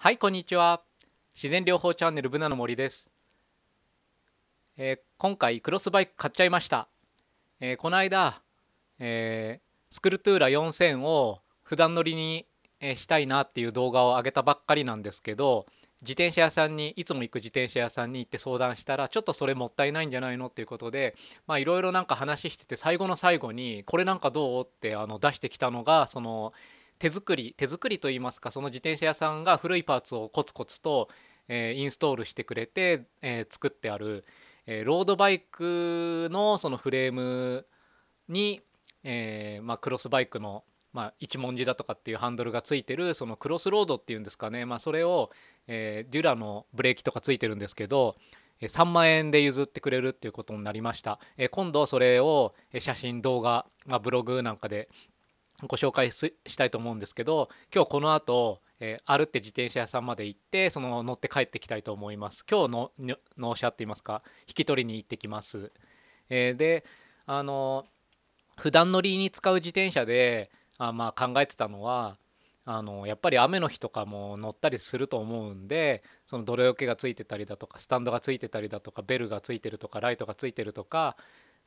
はい、こんにちは。自然療法チャンネルブナの森です。えー、今回クロスバイク買っちゃいました。えー、この間、えー、スクルトゥーラ4000を普段乗りに、えしたいなっていう動画を上げたばっかりなんですけど、自転車屋さんにいつも行く自転車屋さんに行って相談したらちょっとそれもったいないんじゃないのっていうことでまいろいろなんか話してて最後の最後にこれなんかどうってあの出してきたのがその手作り手作りといいますかその自転車屋さんが古いパーツをコツコツと、えー、インストールしてくれて、えー、作ってある、えー、ロードバイクのそのフレームに、えまあ、クロスバイクの、まあ、一文字だとかっていうハンドルがついてるそのクロスロードっていうんですかね、まあ、それを、えデュラのブレーキとかついてるんですけど3万円で譲ってくれるっていうことになりました。え今度それを写真動画、まあ、ブログなんかでご紹介したいと思うんですけど今日この後、えー、歩って自転車屋さんまで行ってその乗って帰ってきたいと思います今日の納車って言いますか引き取りに行ってきます、えー、であの普段乗りに使う自転車であまあ、考えてたのはあのやっぱり雨の日とかも乗ったりすると思うんでその泥よけがついてたりだとかスタンドがついてたりだとかベルがついてるとかライトがついてるとか、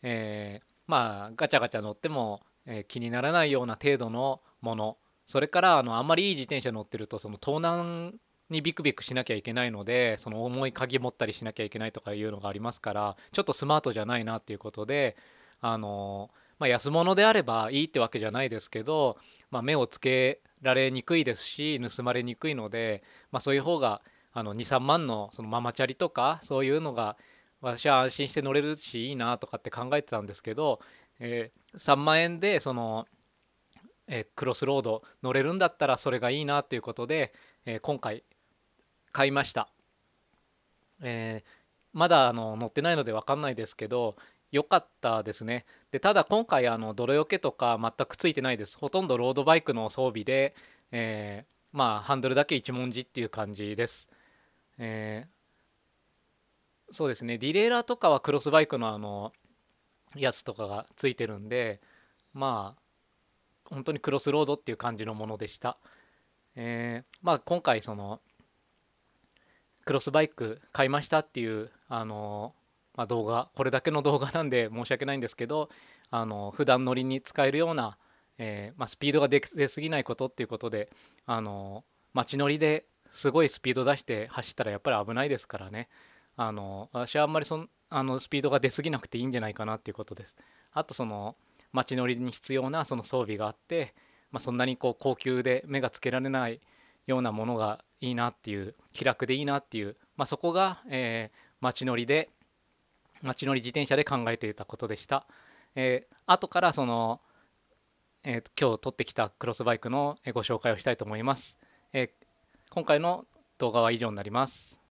えー、まあガチャガチャ乗ってもえー、気にならないような程度のものそれからあのあんまりいい自転車乗ってるとその盗難にビクビクしなきゃいけないのでその重い鍵持ったりしなきゃいけないとかいうのがありますからちょっとスマートじゃないなっていうことであの、まあ、安物であればいいってわけじゃないですけど、まあ、目をつけられにくいですし盗まれにくいので、まあ、そういう方が23万のそのママチャリとかそういうのが私は安心して乗れるしいいなとかって考えてたんですけどえー、3万円でその、えー、クロスロード乗れるんだったらそれがいいなということで、えー、今回買いました、えまだあの乗ってないので分かんないですけど良かったですねでただ今回あの泥よけとか全くついてないですほとんどロードバイクの装備で、えまあハンドルだけ一文字っていう感じです、えそうですねディレイラーとかはクロスバイクのあのやつとかがついてるんでまあ本当にクロスロードっていう感じのものでした。えー、まあ今回そのクロスバイク買いましたっていうあのー、まあ、動画これだけの動画なんで申し訳ないんですけどあのー、普段乗りに使えるような、えー、まあ、スピードが出過ぎないことっていうことであの街乗りですごいスピード出して走ったらやっぱり危ないですからねあの私はあんまりそあのスピードが出過ぎなくていいんじゃないかなっていうことです。あとその街乗りに必要なその装備があって、まあ、そんなにこう高級で目がつけられないようなものがいいなっていう気楽でいいなっていう、まあ、そこが、えー、街乗りで街乗り自転車で考えていたことでした。えー、後からその、えー、今日撮ってきたクロスバイクのご紹介をしたいと思います。えー、今回の動画は以上になります。